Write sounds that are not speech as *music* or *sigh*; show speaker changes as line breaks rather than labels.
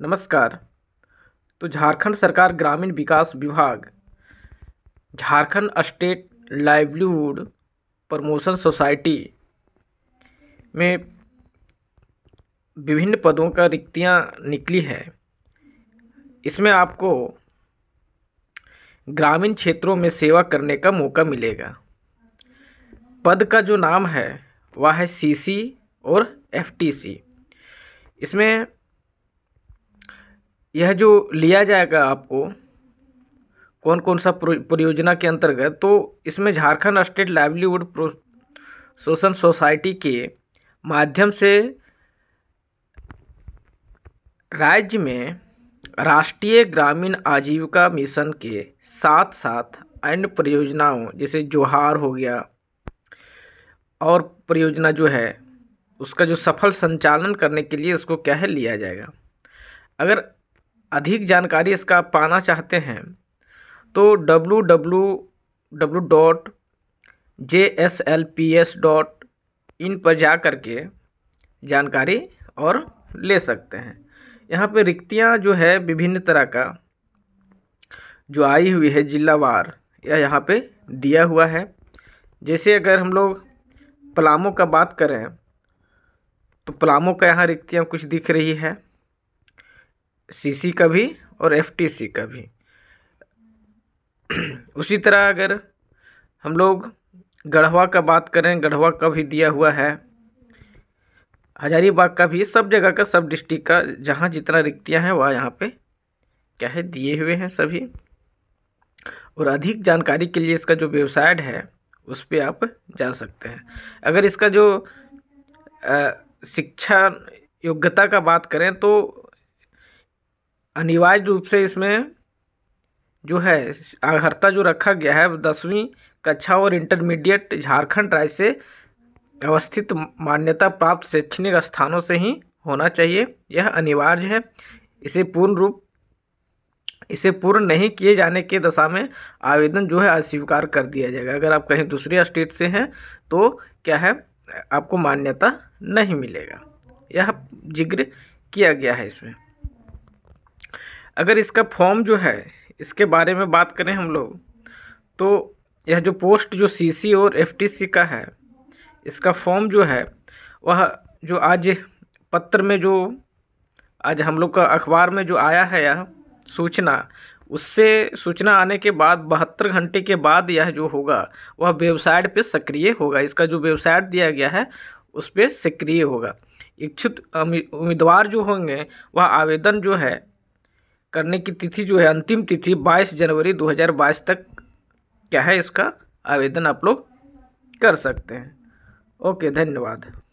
नमस्कार तो झारखंड सरकार ग्रामीण विकास विभाग Jharkhand state Livelihood Promotion Society में विभिन्न पदों का रिक्तियाँ निकली है इसमें आपको ग्रामीण क्षेत्रों में सेवा करने का मौका मिलेगा पद का जो नाम है वह है सीसी और एफटीसी इसमें यह जो लिया जाएगा आपको कौन कौन सा परियोजना के अंतर्गत तो इसमें झारखंड स्टेट लाइवलीवुड शोषण सोसाइटी के माध्यम से राज्य में राष्ट्रीय ग्रामीण आजीविका मिशन के साथ साथ अन्य परियोजनाओं जैसे जोहार हो गया और परियोजना जो है उसका जो सफल संचालन करने के लिए उसको क्या है लिया जाएगा अगर अधिक जानकारी इसका पाना चाहते हैं तो W W W dot J S L P S dot in पर जा कर के जानकारी और ले सकते हैं यहाँ पे रिक्तियाँ जो है विभिन्न तरह का जो आई हुई है जिलावार यह यहाँ पे दिया हुआ है जैसे अगर हम लोग पलामों का बात करें तो पलामों का यहाँ रिक्तियाँ कुछ दिख रही है सीसी का भी और एफटीसी का भी *clears throat* उसी तरह अगर हम लोग गढ़वा का बात करें गढ़वा का भी दिया हुआ है हजारीबाग का भी सब जगह का सब डिस्ट्रिक्ट का जहाँ जितना रिक्तियाँ हैं वह यहाँ पे क्या है दिए हुए हैं सभी और अधिक जानकारी के लिए इसका जो वेबसाइट है उस पर आप जा सकते हैं अगर इसका जो आ, शिक्षा योग्यता का बात करें तो अनिवार्य रूप से इसमें जो है अर्हता जो रखा गया है दसवीं कक्षा और इंटरमीडिएट झारखंड राज्य से अवस्थित मान्यता प्राप्त शैक्षणिक स्थानों से ही होना चाहिए यह अनिवार्य है इसे पूर्ण रूप इसे पूर्ण नहीं किए जाने के दशा में आवेदन जो है अस्वीकार कर दिया जाएगा अगर आप कहीं दूसरे स्टेट से हैं तो क्या है आपको मान्यता नहीं मिलेगा यह जिक्र किया गया है इसमें अगर इसका फॉर्म जो है इसके बारे में बात करें हम लोग तो यह जो पोस्ट जो सीसी और एफटीसी का है इसका फॉर्म जो है वह जो आज पत्र में जो आज हम लोग का अखबार में जो आया है यह सूचना उससे सूचना आने के बाद बहत्तर घंटे के बाद यह जो होगा वह वेबसाइट पे सक्रिय होगा इसका जो वेबसाइट दिया गया है उस पर सक्रिय होगा इच्छुक उम्मीदवार जो होंगे वह आवेदन जो है करने की तिथि जो है अंतिम तिथि 22 जनवरी 2022 तक क्या है इसका आवेदन आप लोग कर सकते हैं ओके धन्यवाद